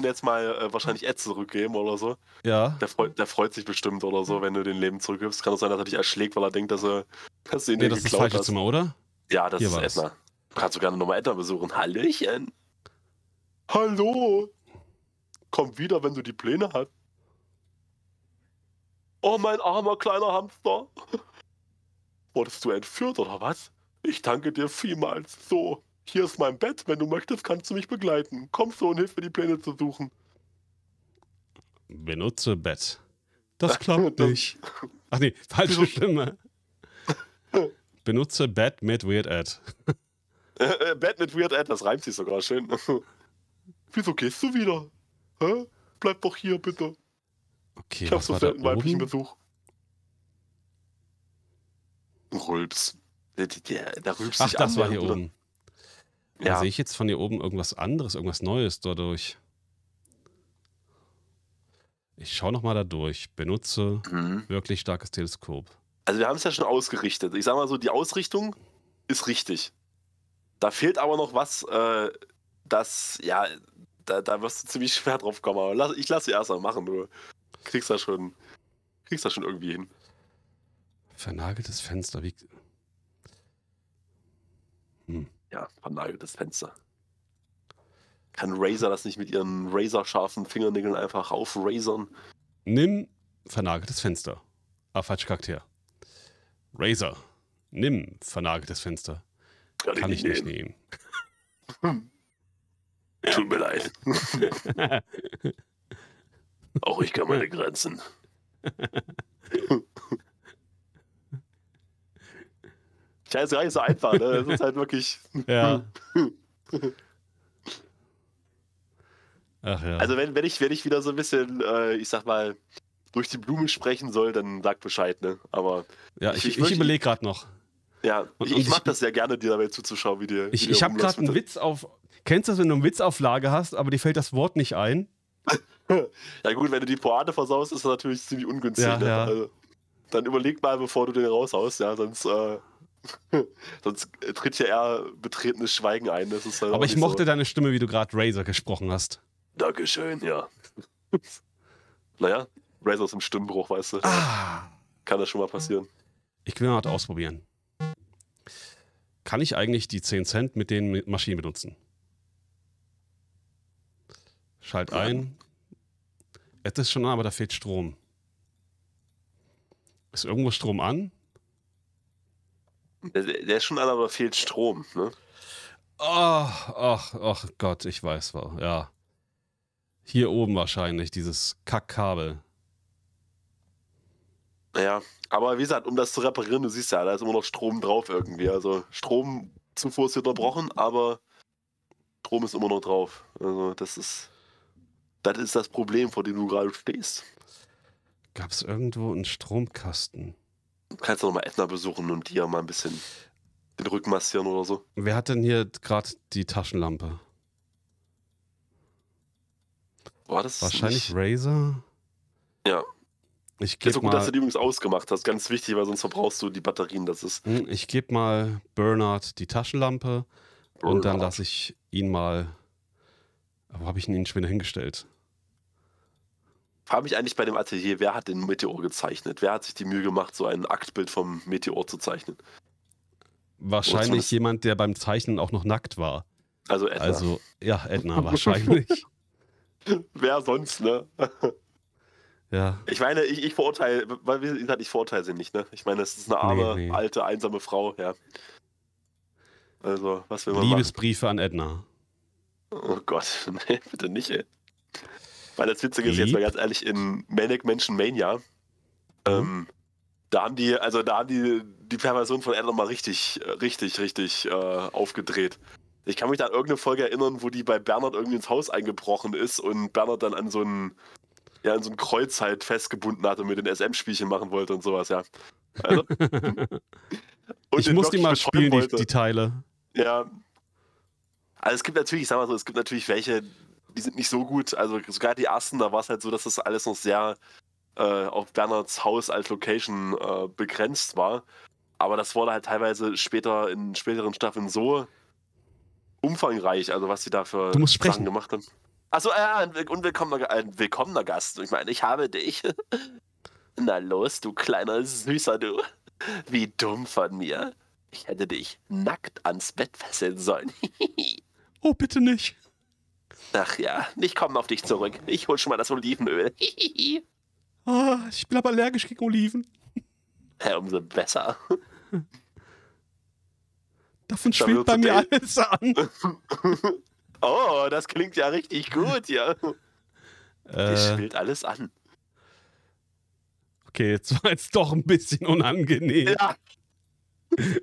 den jetzt mal äh, wahrscheinlich Ed zurückgeben oder so. Ja. Der, freu, der freut sich bestimmt oder so, wenn du den Leben zurückgibst. Kann doch sein, dass er dich erschlägt, weil er denkt, dass er dass du ihn nee, das ist das falsche Zimmer, oder? Ja, das Hier ist Edna. Du kannst sogar nochmal Edna besuchen. Hallöchen. Hallo. Komm wieder, wenn du die Pläne hast. Oh, mein armer kleiner Hamster. Wurdest du entführt oder was? Ich danke dir vielmals so hier ist mein Bett, wenn du möchtest, kannst du mich begleiten. Komm so und hilf mir, die Pläne zu suchen. Benutze Bett. Das klappt das, nicht. Ach nee, falsche Stimme. Benutze Bett mit Weird Ad. Äh, äh, Bett mit Weird Ad, das reimt sich sogar schön. Wieso gehst du wieder? Hä? Bleib doch hier, bitte. Okay, ich hab so selten weiblichen Besuch. Rülps. Der, der, der rülpst Ach, das war hier oben. Ja. Sehe ich jetzt von hier oben irgendwas anderes, irgendwas Neues dadurch? Ich schaue nochmal da durch. Benutze mhm. wirklich starkes Teleskop. Also wir haben es ja schon ausgerichtet. Ich sage mal so, die Ausrichtung ist richtig. Da fehlt aber noch was, äh, das, ja, da, da, wirst du ziemlich schwer drauf kommen. Aber lass, ich lasse sie erst mal machen, du kriegst das schon, kriegst das schon irgendwie hin. Vernageltes Fenster, wie, ja, vernageltes Fenster. Kann Razer das nicht mit ihren razerscharfen Fingernägeln einfach aufrazern? Nimm vernageltes Fenster. Ah, falsch Charakter. Razer. Nimm vernageltes Fenster. Kann, Kann ich nicht nehmen. nehmen. Tut mir leid. Auch ich kann meine Grenzen. Ja, ist gar nicht so einfach, ne? Das ist halt wirklich. Ja. Ach ja. Also wenn, wenn, ich, wenn ich wieder so ein bisschen, äh, ich sag mal, durch die Blumen sprechen soll, dann sag Bescheid, ne? Aber. Ja, ich, ich, ich, ich überlege gerade noch. Ja, und, ich, und mag das sehr gerne, dir dabei zuzuschauen, wie dir. Ich, wie ich habe gerade einen Witz auf. Kennst du das, wenn du einen Witz auf Lage hast, aber dir fällt das Wort nicht ein? ja, gut, wenn du die Pointe versaust, ist das natürlich ziemlich ungünstig. Ja, ne? ja. Also, dann überleg mal, bevor du den raushaust, ja, sonst. Äh, Sonst tritt ja eher betretenes Schweigen ein. Halt Aber ich mochte so. deine Stimme, wie du gerade Razer gesprochen hast. Dankeschön, ja. naja, Razer ist im Stimmbruch, weißt du. Ah. Kann das schon mal passieren. Ich will mal halt ausprobieren. Kann ich eigentlich die 10 Cent mit den Maschinen benutzen? Schalt ein. Es ist schon an, aber da fehlt Strom. Ist irgendwo Strom an? Der, der ist schon an, aber da fehlt Strom, ne? Ach, ach, ach Gott, ich weiß, war, ja. Hier oben wahrscheinlich, dieses Kackkabel. Ja, aber wie gesagt, um das zu reparieren, du siehst ja, da ist immer noch Strom drauf irgendwie. Also Stromzufuhr ist unterbrochen, aber Strom ist immer noch drauf. Also das ist, das ist das Problem, vor dem du gerade stehst. Gab es irgendwo einen Stromkasten? kannst du nochmal Edna besuchen und dir mal ein bisschen den Rücken massieren oder so. Wer hat denn hier gerade die Taschenlampe? War das Wahrscheinlich nicht... Razer? Ja. Ich gebe so gut, mal... dass du die übrigens ausgemacht hast. Ganz wichtig, weil sonst verbrauchst du die Batterien. Das ist. Hm, ich gebe mal Bernard die Taschenlampe Bernard. und dann lasse ich ihn mal. Wo habe ich ihn schon wieder hingestellt? frage mich eigentlich bei dem Atelier, wer hat den Meteor gezeichnet? Wer hat sich die Mühe gemacht, so ein Aktbild vom Meteor zu zeichnen? Wahrscheinlich jemand, der beim Zeichnen auch noch nackt war. Also Edna. Also, ja, Edna wahrscheinlich. wer sonst, ne? ja. Ich meine, ich, ich verurteile, weil wie gesagt, ich verurteile sie nicht, ne? Ich meine, das ist eine arme, nee, nee. alte, einsame Frau, ja. Also, was will man Liebesbriefe machen? an Edna. Oh Gott, nee, bitte nicht, ey. Weil das Witzige ist, jetzt mal ganz ehrlich, in Manic Mansion Mania, mhm. ähm, da haben die, also da haben die die Perversion von Ed mal richtig, richtig, richtig äh, aufgedreht. Ich kann mich da an irgendeine Folge erinnern, wo die bei Bernhard irgendwie ins Haus eingebrochen ist und Bernhard dann an so ein, ja, an so ein Kreuz halt festgebunden hat und mit den SM-Spielchen machen wollte und sowas, ja. Also, und ich muss die mal spielen, die, die Teile. Ja, also es gibt natürlich, ich sag mal so, es gibt natürlich welche, die sind nicht so gut. Also sogar die ersten, da war es halt so, dass das alles noch sehr äh, auf Bernards Haus als Location äh, begrenzt war. Aber das wurde halt teilweise später in späteren Staffeln so umfangreich, also was sie da für du musst Sachen sprechen. gemacht haben. Achso, ja, ein, unwillkommener, ein willkommener Gast. Ich meine, ich habe dich. Na los, du kleiner Süßer, du. Wie dumm von mir. Ich hätte dich nackt ans Bett fesseln sollen. oh, bitte nicht. Ach ja, ich komme auf dich zurück. Ich hol schon mal das Olivenöl. oh, ich bin aber allergisch gegen Oliven. Ja, umso besser. Davon da schwillt bei mir alles an. oh, das klingt ja richtig gut, ja. Äh, das schwillt alles an. Okay, jetzt war es doch ein bisschen unangenehm. Ja.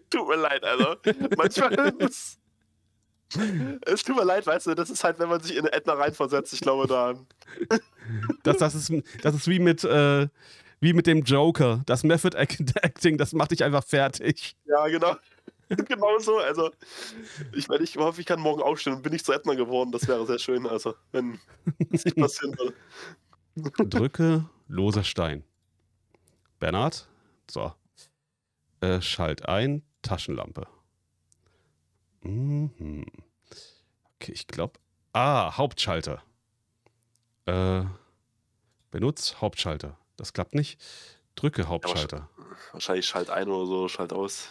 Tut mir leid, also. Manchmal ist es tut mir leid, weißt du, das ist halt, wenn man sich in Edna reinversetzt, ich glaube da. Das, das, ist, das ist wie mit, äh, wie mit dem Joker. Das Method Acting, das macht dich einfach fertig. Ja, genau. genau so. Also, ich, mein, ich hoffe, ich kann morgen aufstehen und bin nicht zu Edna geworden. Das wäre sehr schön, also, wenn es nicht passieren würde. Drücke, loser Stein. Bernhard, so. Äh, schalt ein, Taschenlampe. Mhm. Okay, ich glaube. Ah, Hauptschalter. Äh, benutz Hauptschalter. Das klappt nicht. Drücke Hauptschalter. Ja, wahrscheinlich Schalt ein oder so, Schalt aus.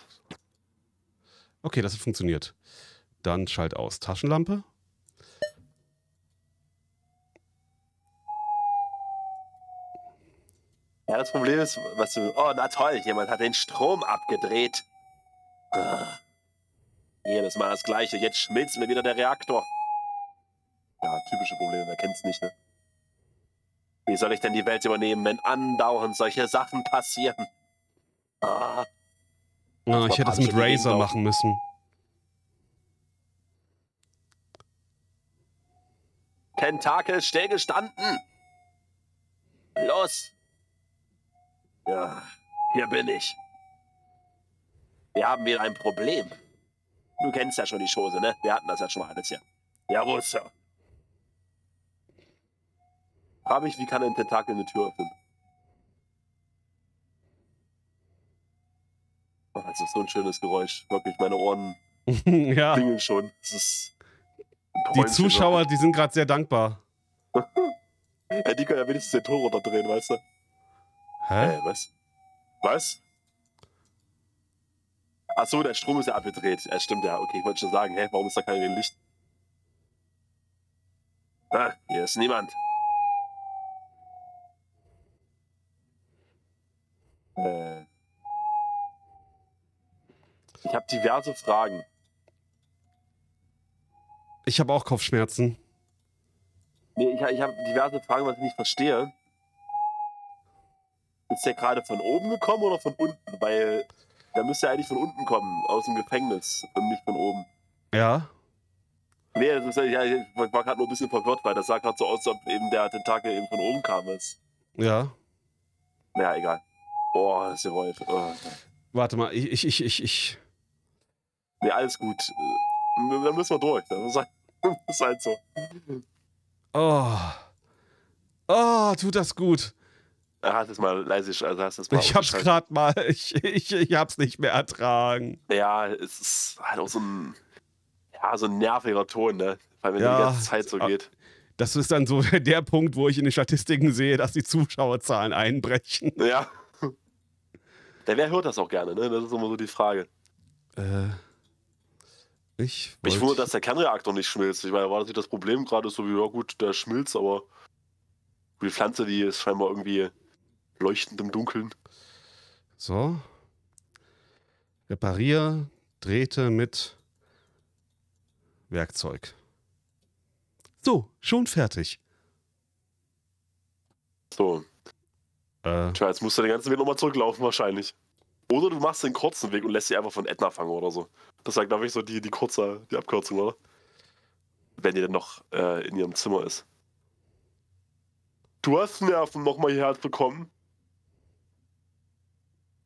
Okay, das hat funktioniert. Dann Schalt aus. Taschenlampe. Ja, das Problem ist, was du. Oh, na toll, jemand hat den Strom abgedreht. Ah. Jedes Mal das Gleiche. Jetzt schmilzt mir wieder der Reaktor. Ja, typische Probleme, wer kennt's nicht, ne? Wie soll ich denn die Welt übernehmen, wenn andauernd solche Sachen passieren? Ah. Ja, ich hätte es mit Razer machen müssen. Tentakel stillgestanden. Los. Ja, hier bin ich. Wir haben wieder ein Problem. Du kennst ja schon die Chose, ne? Wir hatten das ja schon mal alles hier. Jawohl, Sir. Frag mich, wie kann ein Tentakel eine Tür öffnen? Oh, das ist so ein schönes Geräusch. Wirklich, meine Ohren ja. klingeln schon. die Zuschauer, die sind gerade sehr dankbar. ja, die können ja wenigstens den Tor runterdrehen, weißt du? Hä? Äh, was? Was? Ach so, der Strom ist ja abgedreht. Ja, stimmt ja. Okay, ich wollte schon sagen, hä, warum ist da kein Licht? Ah, hier ist niemand. Äh. Ich habe diverse Fragen. Ich habe auch Kopfschmerzen. Nee, ich, ich habe diverse Fragen, was ich nicht verstehe. Ist der gerade von oben gekommen oder von unten? Weil der müsste eigentlich von unten kommen, aus dem Gefängnis und nicht von oben. Ja. Nee, das ist, ja, ich war gerade nur ein bisschen verwirrt, weil das sah gerade so aus, als ob eben der Tentakel eben von oben kam. Ist. Ja. Naja, egal. Boah, das Geräusch. Oh. Warte mal, ich, ich, ich, ich, ich. Nee, alles gut. Dann müssen wir durch. Das halt- das ist halt so. Oh. Oh, tut das gut hast es mal leise, also hast es mal. Ich hab's gerade mal, ich, ich, ich hab's nicht mehr ertragen. Ja, es ist halt auch so ein, ja, so ein nerviger Ton, ne? Weil wenn ja, die ganze Zeit so ah, geht. Das ist dann so der Punkt, wo ich in den Statistiken sehe, dass die Zuschauerzahlen einbrechen. Ja. Ja, wer hört das auch gerne, ne? Das ist immer so die Frage. Äh. Ich. Mich wundert, dass der Kernreaktor nicht schmilzt. Ich meine, war das nicht das Problem gerade so, wie, ja gut, der schmilzt, aber die Pflanze, die ist scheinbar irgendwie leuchtendem Dunkeln. So. Reparier drehte mit Werkzeug. So, schon fertig. So. Äh. Tja, jetzt musst du den ganzen Weg nochmal zurücklaufen wahrscheinlich. Oder du machst den kurzen Weg und lässt sie einfach von Edna fangen oder so. Das war, glaube ich, so die, die kurze, die Abkürzung, oder? Wenn die denn noch äh, in ihrem Zimmer ist. Du hast Nerven nochmal hierher halt bekommen.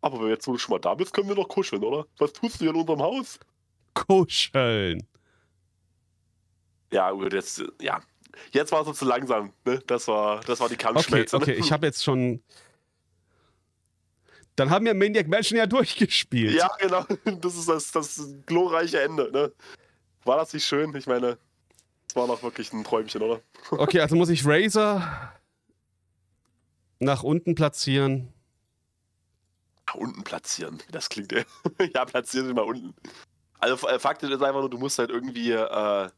Aber wenn jetzt schon mal da bist, können wir noch kuscheln, oder? Was tust du hier in unserem Haus? Kuscheln. Ja, gut, jetzt, ja. Jetzt war es uns zu langsam, ne? Das war, das war die Kampfschmelze. Okay, okay, ne? ich habe jetzt schon. Dann haben wir Maniac Mansion ja durchgespielt. Ja, genau. Das ist das, das glorreiche Ende, ne? War das nicht schön? Ich meine, es war doch wirklich ein Träumchen, oder? Okay, also muss ich Razer nach unten platzieren unten platzieren. Das klingt ja. ja, platzieren sie mal unten. Also äh, Fakt ist einfach nur, du musst halt irgendwie äh,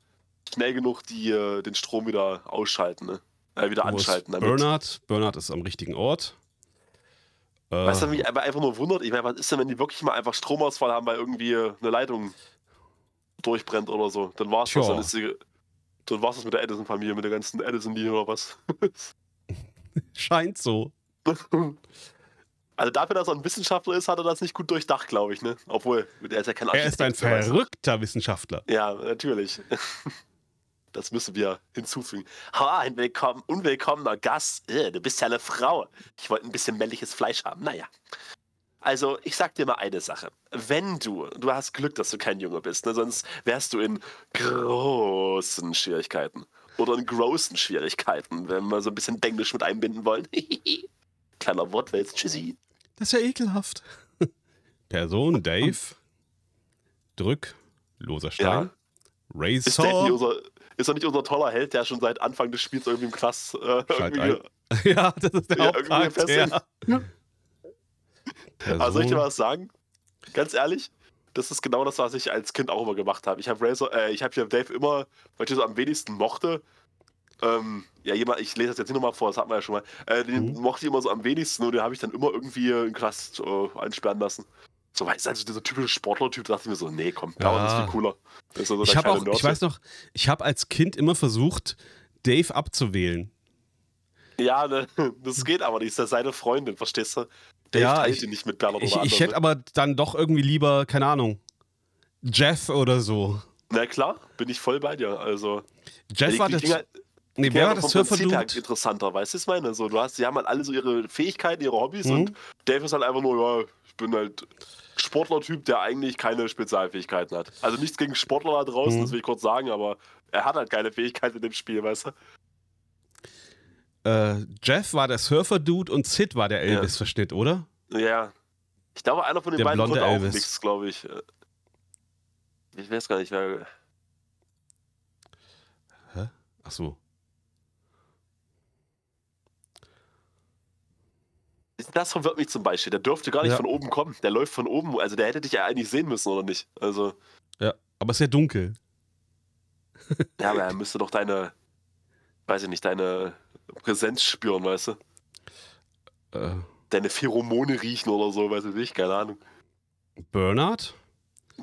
schnell genug die, äh, den Strom wieder ausschalten, ne? Äh, wieder du anschalten. Damit. Bernhard, Bernhard ist am richtigen Ort. Äh. Was du, ähm. mich einfach nur wundert, ich meine, was ist denn, wenn die wirklich mal einfach Stromausfall haben, weil irgendwie eine Leitung durchbrennt oder so? Dann war es das, dann ist die, dann war's das mit der Edison-Familie, mit der ganzen Edison-Linie oder was? Scheint so. Also dafür, dass er ein Wissenschaftler ist, hat er das nicht gut durchdacht, glaube ich. Ne? Obwohl, er ist ja kein Architekt. Er ist ein verrückter Wissenschaftler. Ja, natürlich. Das müssen wir hinzufügen. Ha, ein willkommen, unwillkommener Gast. Äh, du bist ja eine Frau. Ich wollte ein bisschen männliches Fleisch haben. Naja. Also, ich sag dir mal eine Sache. Wenn du, du hast Glück, dass du kein Junge bist, ne? sonst wärst du in großen Schwierigkeiten. Oder in großen Schwierigkeiten, wenn wir so ein bisschen Englisch mit einbinden wollen. Kleiner Wortwitz. Tschüssi. Das ist ja ekelhaft. Person Dave. Drück. Loser Stein. Ja. Razor. Ist, Dave unser, ist er nicht unser toller Held, der schon seit Anfang des Spiels irgendwie im Klass. äh, irgendwie, Ja, das ist der ja, Hauptcharakter. Ja. Also soll ich dir was sagen? Ganz ehrlich, das ist genau das, was ich als Kind auch immer gemacht habe. Ich habe äh, ich Dave immer, weil ich so am wenigsten mochte, ähm, ja, jemand, ich lese das jetzt nicht nochmal vor, das hatten wir ja schon mal. Äh, den mhm. mochte ich immer so am wenigsten und den habe ich dann immer irgendwie in Knast äh, einsperren lassen. So weißt du, also dieser typische Sportler-Typ, da dachte ich mir so, nee, komm, ja. ist viel cooler. Ist also ich auch, ich weiß noch, ich habe als Kind immer versucht, Dave abzuwählen. Ja, ne, das geht aber nicht, das ist seine Freundin, verstehst du? Dave ja, teilt ihn nicht mit Bernhard ich, Ich, hätte ne? aber dann doch irgendwie lieber, keine Ahnung, Jeff oder so. Na klar, bin ich voll bei dir. Also Jeff war das. Dinger, Nee, wer war das Surfer-Dude? Halt interessanter, weißt du, was ich meine? So, du hast, die haben halt alle so ihre Fähigkeiten, ihre Hobbys mhm. und Dave ist halt einfach nur, ja, ich bin halt Sportlertyp, der eigentlich keine Spezialfähigkeiten hat. Also nichts gegen Sportler da draußen, mhm. das will ich kurz sagen, aber er hat halt keine Fähigkeiten in dem Spiel, weißt du? Äh, Jeff war der Surfer-Dude und Sid war der Elvis-Verschnitt, ja. oder? Ja. Ich glaube, einer von den der beiden konnte auch Elvis. nichts, glaube ich. Ich weiß gar nicht, wer. Hä? Ach so. das, verwirrt mich zum Beispiel. Der dürfte gar nicht ja. von oben kommen. Der läuft von oben. Also der hätte dich ja eigentlich sehen müssen, oder nicht? Also. Ja, aber es ist ja dunkel. ja, aber er müsste doch deine, weiß ich nicht, deine Präsenz spüren, weißt du? Äh. Deine Pheromone riechen oder so, weiß ich nicht, keine Ahnung. Bernard?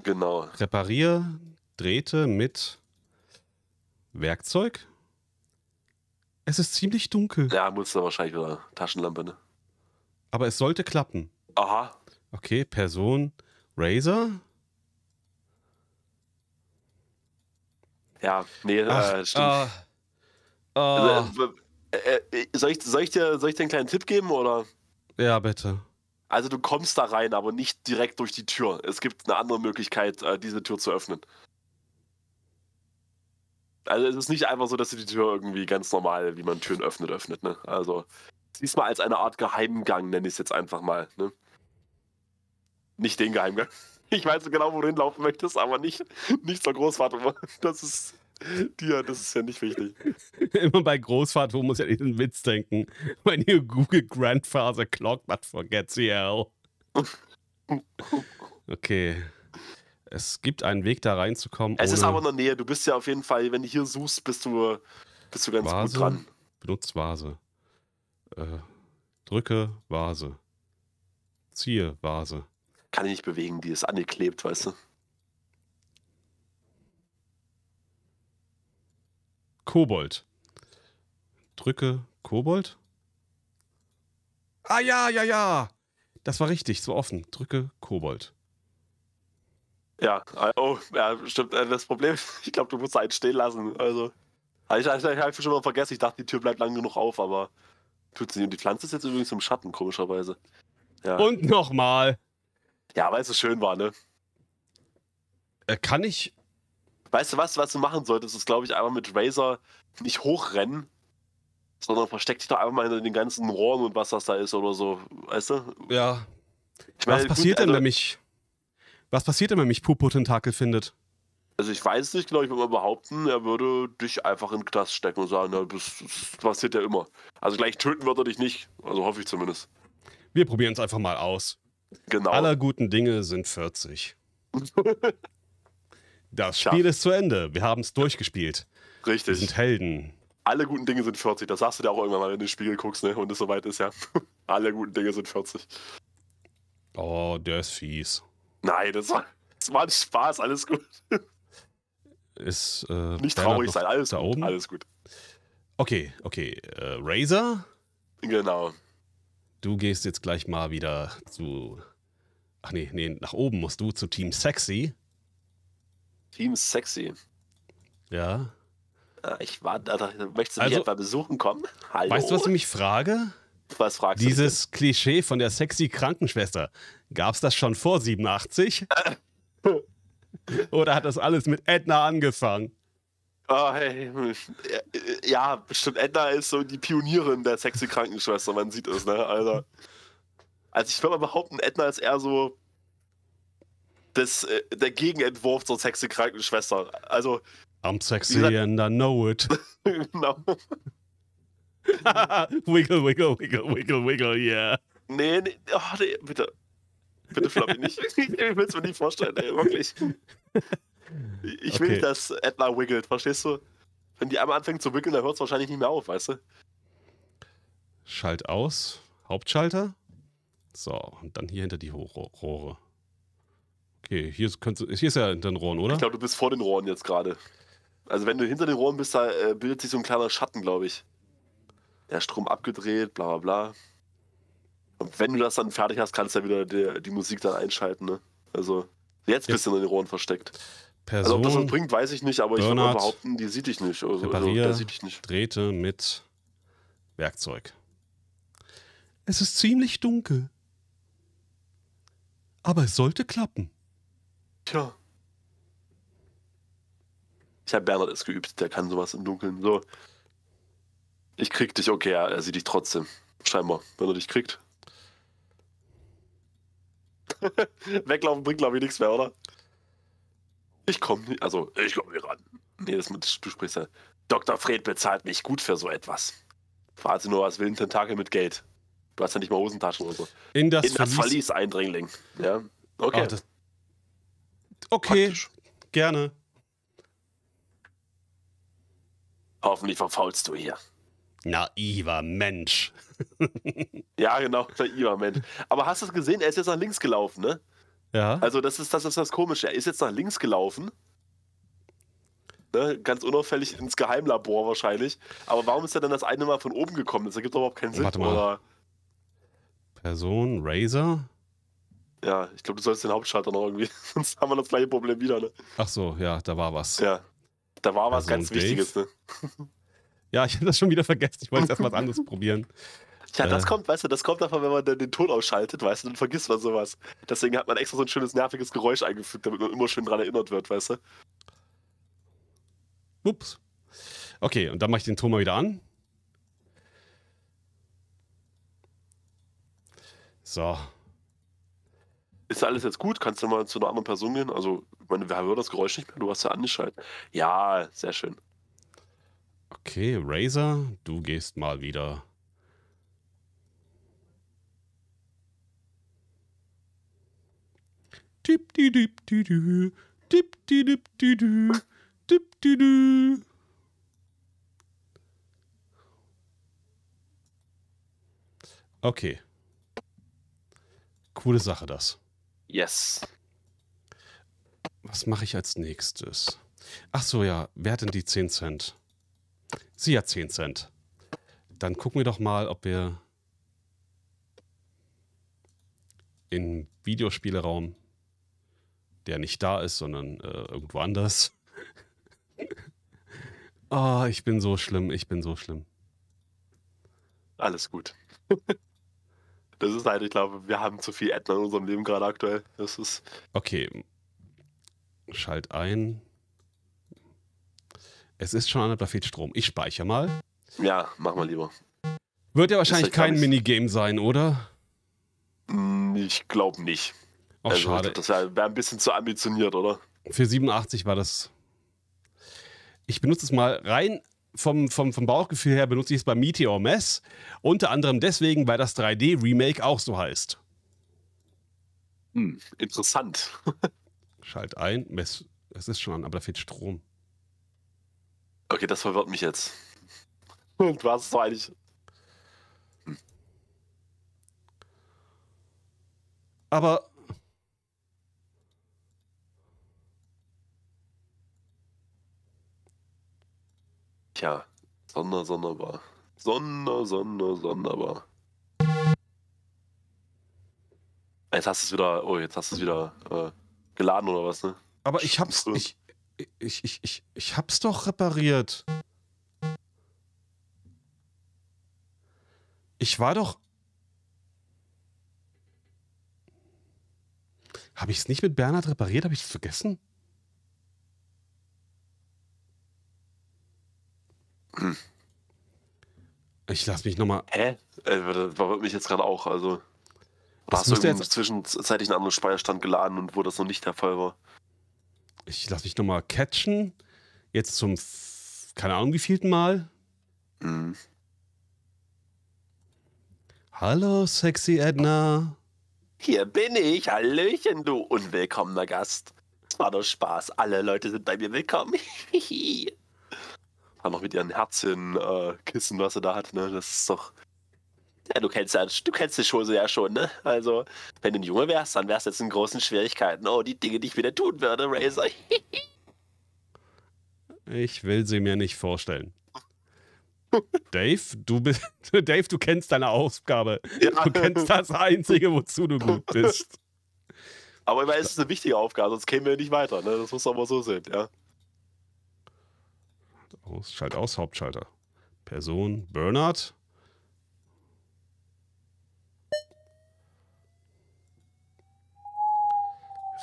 Genau. Reparier Drähte mit Werkzeug? Es ist ziemlich dunkel. Ja, musst du wahrscheinlich wieder Taschenlampe, ne? aber es sollte klappen. Aha. Okay, Person, Razer. Ja, nee, äh, Ach, äh, stimmt. Ah. Also, ah. Äh, äh, soll, ich, soll, ich dir, soll ich dir einen kleinen Tipp geben, oder? Ja, bitte. Also du kommst da rein, aber nicht direkt durch die Tür. Es gibt eine andere Möglichkeit, äh, diese Tür zu öffnen. Also es ist nicht einfach so, dass du die Tür irgendwie ganz normal, wie man Türen öffnet, öffnet. Ne? Also diesmal als eine Art Geheimgang, nenne ich es jetzt einfach mal. Ne? Nicht den Geheimgang. Ich weiß genau, wo du hinlaufen möchtest, aber nicht, nicht zur Großvater. Das ist dir, das ist ja nicht wichtig. Immer bei Großvater muss ja diesen Witz denken. Wenn ihr Google grandfather clock but forgets the hell. Okay. Es gibt einen Weg, da reinzukommen. Es ist aber in der Nähe. Du bist ja auf jeden Fall, wenn du hier suchst, bist du, bist du ganz Vase? gut dran. Benutzt Vase. Äh, drücke Vase. Ziehe Vase. Kann ich nicht bewegen, die ist angeklebt, weißt du? Kobold. Drücke Kobold. Ah ja, ja, ja. Das war richtig, so offen. Drücke Kobold. Ja, ah, oh, ja, stimmt. Äh, das Problem, ich glaube, du musst einen stehen lassen. Also, ich, ich habe schon mal vergessen, ich dachte, die Tür bleibt lang genug auf, aber Tut sie nicht. Und die Pflanze ist jetzt übrigens im Schatten, komischerweise. Ja. Und nochmal. Ja, weil es so schön war, ne? Äh, kann ich. Weißt du was, was du machen solltest, ist, glaube ich, einmal mit Razor nicht hochrennen, sondern versteck dich doch einfach mal in den ganzen Rohren und was das da ist oder so. Weißt du? Ja. Ich was passiert gut, denn, also wenn mich. Was passiert denn, wenn mich Pupo-Tentakel findet? Also ich weiß nicht genau, ich würde mal behaupten, er würde dich einfach in den Knast stecken und sagen, das, das passiert ja immer. Also gleich töten wird er dich nicht. Also hoffe ich zumindest. Wir probieren es einfach mal aus. Genau. Aller guten Dinge sind 40. das Spiel ja. ist zu Ende. Wir haben es durchgespielt. Richtig. Wir sind Helden. Alle guten Dinge sind 40. Das sagst du dir auch irgendwann mal, wenn du in den Spiegel guckst ne? und es soweit ist, ja. Alle guten Dinge sind 40. Oh, der ist fies. Nein, das war, das war ein Spaß. Alles gut. Ist, äh, Nicht traurig sein, alles da gut, oben? alles gut. Okay, okay. Äh, Razer? Genau. Du gehst jetzt gleich mal wieder zu. Ach nee, nee, nach oben musst du zu Team Sexy. Team Sexy. Ja. Ah, ich war da, möchtest du mich also etwa besuchen kommen? Hallo? Weißt du, was ich mich frage? Was fragst Dieses du? Dieses Klischee von der sexy Krankenschwester, gab es das schon vor 87? Oder hat das alles mit Edna angefangen? Oh, hey. Hm. Ja, bestimmt Edna ist so die Pionierin der sexy Krankenschwester, man sieht es, ne? Alter. Also, also ich würde mal behaupten, Edna ist eher so das, äh, der Gegenentwurf zur sexy Krankenschwester. Also. I'm sexy gesagt, and I know it. genau. wiggle, wiggle, wiggle, wiggle, wiggle, yeah. Nee, nee, oh, nee bitte bitte Flavi nicht. ich will es mir nicht vorstellen, ey, wirklich. Ich will okay. nicht, dass Edna wiggelt, verstehst du? Wenn die einmal anfängt zu wickeln, dann hört es wahrscheinlich nicht mehr auf, weißt du? Schalt aus, Hauptschalter. So, und dann hier hinter die Rohre. Okay, hier ist, könnt, hier ist ja hinter den Rohren, oder? Ich glaube, du bist vor den Rohren jetzt gerade. Also wenn du hinter den Rohren bist, da äh, bildet sich so ein kleiner Schatten, glaube ich. Der Strom abgedreht, bla bla bla wenn du das dann fertig hast, kannst du ja wieder die, die Musik dann einschalten. Ne? Also jetzt bist du ja. in den Rohren versteckt. Person, also ob das was bringt, weiß ich nicht, aber Bernhard, ich würde behaupten, die sieht dich nicht. Also, reparier, also, dich nicht. Drähte mit Werkzeug. Es ist ziemlich dunkel. Aber es sollte klappen. Tja. Ich habe Bernhard es geübt, der kann sowas im Dunkeln. So. Ich krieg dich, okay, er sieht dich trotzdem. Scheinbar, wenn er dich kriegt. Weglaufen bringt, glaube ich, nichts mehr, oder? Ich komme nicht, also ich komme nicht ran. Nee, das, du sprichst ja. Dr. Fred bezahlt mich gut für so etwas. Warte nur, was will ein Tentakel mit Geld? Du hast ja nicht mal Hosentaschen oder so. In das, In das Verlies. Verlies, Eindringling. Ja. Okay. Oh, das... Okay, Praktisch. gerne. Hoffentlich verfaulst du hier. Naiver Mensch. ja, genau, naiver Mensch. Aber hast du es gesehen? Er ist jetzt nach links gelaufen, ne? Ja. Also, das ist das, ist das Komische. Er ist jetzt nach links gelaufen. Ne? Ganz unauffällig ins Geheimlabor wahrscheinlich. Aber warum ist er dann das eine Mal von oben gekommen? Das ergibt doch überhaupt keinen Sinn. Warte mal. Oder? Person, Razor? Ja, ich glaube, du sollst den Hauptschalter noch irgendwie. Sonst haben wir das gleiche Problem wieder, ne? Ach so, ja, da war was. Ja. Da war was ganz Dave. Wichtiges, ne? Ja, ich habe das schon wieder vergessen. Ich wollte jetzt erstmal was anderes probieren. Tja, das äh. kommt, weißt du, das kommt davon, wenn man dann den Ton ausschaltet, weißt du, dann vergisst man sowas. Deswegen hat man extra so ein schönes, nerviges Geräusch eingefügt, damit man immer schön dran erinnert wird, weißt du? Ups. Okay, und dann mache ich den Ton mal wieder an. So. Ist alles jetzt gut? Kannst du mal zu einer anderen Person gehen? Also, ich meine, wer hört das Geräusch nicht mehr, du hast ja angeschaltet. Ja, sehr schön. Okay, Razor, du gehst mal wieder. Tipp, die, dip, die, dü. Tipp, die, dip, die, dü. Tipp, die, dü. Okay. Coole Sache, das. Yes. Was mache ich als nächstes? Ach so, ja. Wer hat denn die 10 Cent? Sie hat 10 Cent. Dann gucken wir doch mal, ob wir im Videospieleraum, der nicht da ist, sondern äh, irgendwo anders. oh, ich bin so schlimm, ich bin so schlimm. Alles gut. das ist halt, ich glaube, wir haben zu viel Ätna in unserem Leben gerade aktuell. Das ist. Okay. Schalt ein. Es ist schon anderthalb, da fehlt Strom. Ich speichere mal. Ja, mach mal lieber. Wird ja wahrscheinlich kein Minigame sein, oder? Mm, ich glaube nicht. Ach, also, schade. Das wäre ein bisschen zu ambitioniert, oder? Für 87 war das. Ich benutze es mal rein vom, vom, vom Bauchgefühl her, benutze ich es bei Meteor Mess. Unter anderem deswegen, weil das 3D-Remake auch so heißt. Hm, interessant. Schalt ein, Mess. Es ist schon an, aber da fehlt Strom. Okay, das verwirrt mich jetzt. Du hast es doch eigentlich. Aber. Tja, sonder, sonderbar. Sonder, sonder, sonderbar. Jetzt hast du es wieder, oh, jetzt hast du es wieder äh, geladen oder was, ne? Aber ich hab's, ich, ich, ich, ich, ich hab's doch repariert. Ich war doch. Habe ich es nicht mit Bernhard repariert? Habe ich es vergessen? Hm. Ich lass mich nochmal. Hä? Äh, verwirrt mich jetzt gerade auch. Also. hast du jetzt zwischenzeitlich einen anderen Speicherstand geladen und wo das noch nicht der Fall war? ich lass mich nochmal catchen. Jetzt zum, keine Ahnung, wievielten Mal. Mhm. Hallo, sexy Edna. Hier bin ich. Hallöchen, du unwillkommener Gast. Es war doch Spaß. Alle Leute sind bei mir willkommen. War noch mit ihren Herzchen-Kissen, äh, was sie da hat. Ne? Das ist doch ja, du kennst ja, du kennst die Chose ja schon, ne? Also, wenn du ein Junge wärst, dann wärst du jetzt in großen Schwierigkeiten. Oh, die Dinge, die ich wieder tun würde, Razor. ich will sie mir nicht vorstellen. Dave, du bist, Dave, du kennst deine Aufgabe. Ja. Du kennst das Einzige, wozu du gut bist. Aber immer ist es eine wichtige Aufgabe, sonst kämen wir nicht weiter. Ne? Das muss aber so sein, ja. Aus, Schalt aus, Hauptschalter. Person, Bernard.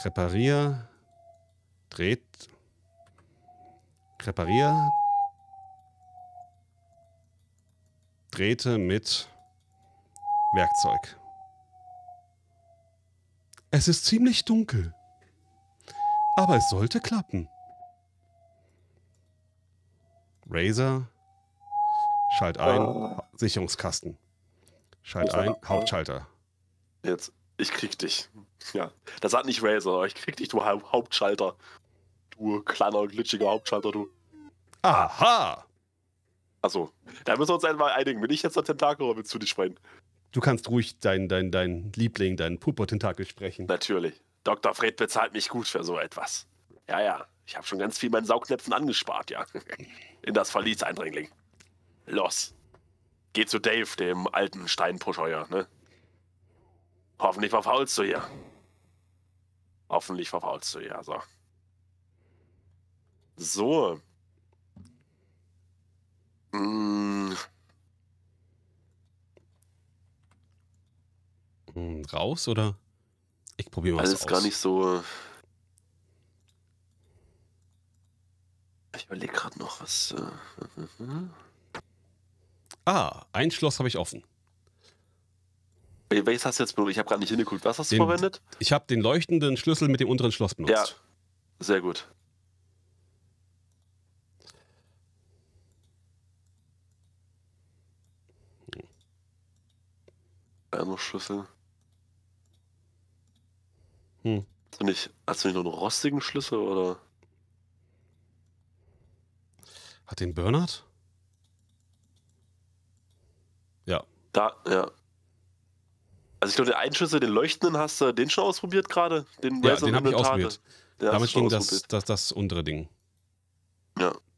Reparier. Dreht. Reparier. Drehte mit Werkzeug. Es ist ziemlich dunkel. Aber es sollte klappen. Razor. Schalt ein. Ah. Sicherungskasten. Schalt ein. Hauptschalter. Jetzt ich krieg dich. Ja. Das hat nicht Razer, ich krieg dich, du ha Hauptschalter. Du kleiner, glitschiger Hauptschalter, du. Aha! Achso. Da müssen wir uns einmal einigen. Bin ich jetzt der Tentakel oder willst du dich sprechen? Du kannst ruhig deinen dein, dein Liebling, deinen Pupo-Tentakel sprechen. Natürlich. Dr. Fred bezahlt mich gut für so etwas. Ja, ja. Ich habe schon ganz viel meinen Saugnäpfen angespart, ja. In das Verlies, Eindringling. Los. Geh zu Dave, dem alten Steinpusher, ja, ne? Hoffentlich verfaulst du hier. Hoffentlich verfaulst du hier, also. So. Mm. Hm, raus oder? Ich probiere mal. Alles aus. gar nicht so. Ich überlege gerade noch was. Äh, ah, ein Schloss habe ich offen. Welches hast du jetzt benutzt? Ich habe gerade nicht hingeguckt. Was hast du den, verwendet? Ich habe den leuchtenden Schlüssel mit dem unteren Schloss benutzt. Ja, sehr gut. Ärmelschlüssel. Hm. Hast du, nicht, hast du nicht noch einen rostigen Schlüssel oder? Hat den Bernhard? Ja. Da, ja. Also ich glaube, den Einschüsse, den leuchtenden hast du den schon ausprobiert gerade? ja, den habe ich ausprobiert. Damit ging das, das, das untere Ding. Ja.